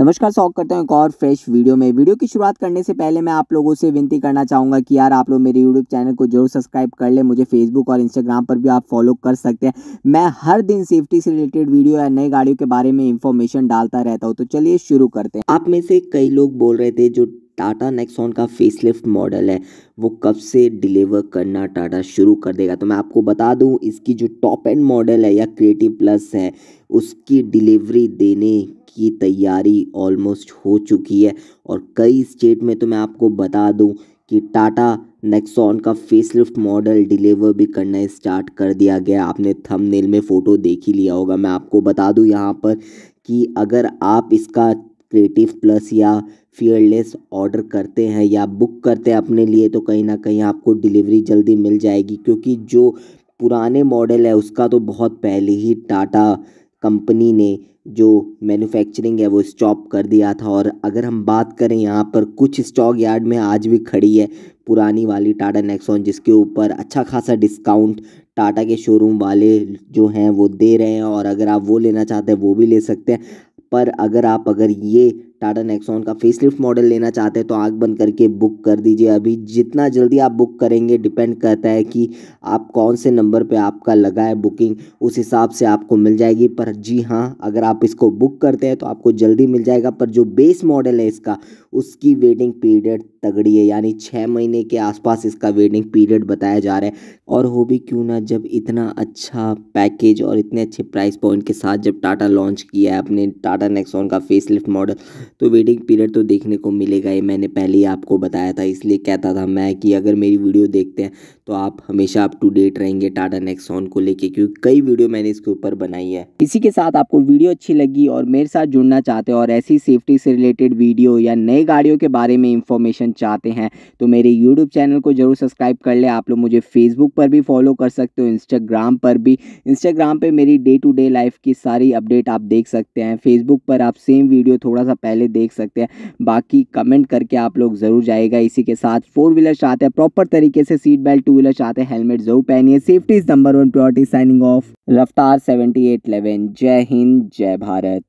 नमस्कार स्वागत करता हूँ एक और फ्रेश वीडियो में वीडियो की शुरुआत करने से पहले मैं आप लोगों से विनती करना चाहूँगा कि यार आप लोग मेरे यूट्यूब चैनल को जरूर सब्सक्राइब कर ले मुझे फेसबुक और इंस्टाग्राम पर भी आप फॉलो कर सकते हैं मैं हर दिन सेफ्टी से रिलेटेड वीडियो या नई गाड़ियों के बारे में इंफॉर्मेशन डालता रहता हूँ तो चलिए शुरू करते हैं आप में से कई लोग बोल रहे थे जो टाटा नेक्सॉन का फेसलिफ्ट मॉडल है वो कब से डिलीवर करना टाटा शुरू कर देगा तो मैं आपको बता दूं इसकी जो टॉप एंड मॉडल है या क्रिएटिव प्लस है उसकी डिलीवरी देने की तैयारी ऑलमोस्ट हो चुकी है और कई स्टेट में तो मैं आपको बता दूं कि टाटा नेक्सॉन का फेसलिफ्ट मॉडल डिलीवर भी करना स्टार्ट कर दिया गया आपने थंबनेल में फ़ोटो देख ही लिया होगा मैं आपको बता दूं यहाँ पर कि अगर आप इसका क्रिएटिव प्लस या फियरलेस ऑर्डर करते हैं या बुक करते हैं अपने लिए तो कहीं ना कहीं आपको डिलीवरी जल्दी मिल जाएगी क्योंकि जो पुराने मॉडल है उसका तो बहुत पहले ही टाटा कंपनी ने जो मैन्युफैक्चरिंग है वो स्टॉप कर दिया था और अगर हम बात करें यहाँ पर कुछ स्टॉक यार्ड में आज भी खड़ी है पुरानी वाली टाटा नेक्सॉन जिसके ऊपर अच्छा खासा डिस्काउंट टाटा के शोरूम वाले जो हैं वो दे रहे हैं और अगर आप वो लेना चाहते हैं वो भी ले सकते हैं पर अगर आप अगर ये टाटा नेक्सॉन का फेसलिफ्ट मॉडल लेना चाहते हैं तो आग बंद करके बुक कर दीजिए अभी जितना जल्दी आप बुक करेंगे डिपेंड करता है कि आप कौन से नंबर पे आपका लगा है बुकिंग उस हिसाब से आपको मिल जाएगी पर जी हाँ अगर आप इसको बुक करते हैं तो आपको जल्दी मिल जाएगा पर जो बेस मॉडल है इसका उसकी वेटिंग पीरियड तगड़ी है यानी छः महीने के आसपास इसका वेटिंग पीरियड बताया जा रहा है और हो भी क्यों ना जब इतना अच्छा पैकेज और इतने अच्छे प्राइस पॉइंट के साथ जब टाटा लॉन्च किया है अपने टाटा नेक्सॉन का फेस लिफ्ट मॉडल तो वेटिंग पीरियड तो देखने को मिलेगा ये मैंने पहले ही आपको बताया था इसलिए कहता था मैं कि अगर मेरी वीडियो देखते हैं तो आप हमेशा अप टू डेट रहेंगे टाटा नेक्सॉन को लेकर क्योंकि कई वीडियो मैंने इसके ऊपर बनाई है इसी के साथ आपको वीडियो अच्छी लगी और मेरे साथ जुड़ना चाहते हो और ऐसी सेफ्टी से रिलेटेड वीडियो या नए गाड़ियों के बारे में इंफॉर्मेशन नोटिफिकेशन चाहते हैं तो मेरे यूट्यूब चैनल को जरूर सब्सक्राइब कर ले आप लोग मुझे फेसबुक पर भी फॉलो कर सकते हो इंस्टाग्राम पर भी इंस्टाग्राम पर मेरी डे टू डे लाइफ की सारी अपडेट आप देख सकते हैं फेसबुक पर आप सेम वीडियो थोड़ा सा पहले देख सकते हैं बाकी कमेंट करके आप लोग ज़रूर जाएगा इसी के साथ फोर व्हीलर चाहते हैं प्रॉपर तरीके से सीट बेल्ट टू व्हीलर चाहते हैं हेलमेट जरूर पहनिए safety is number one priority signing off Raftaar seventy eight जय हिंद जय भारत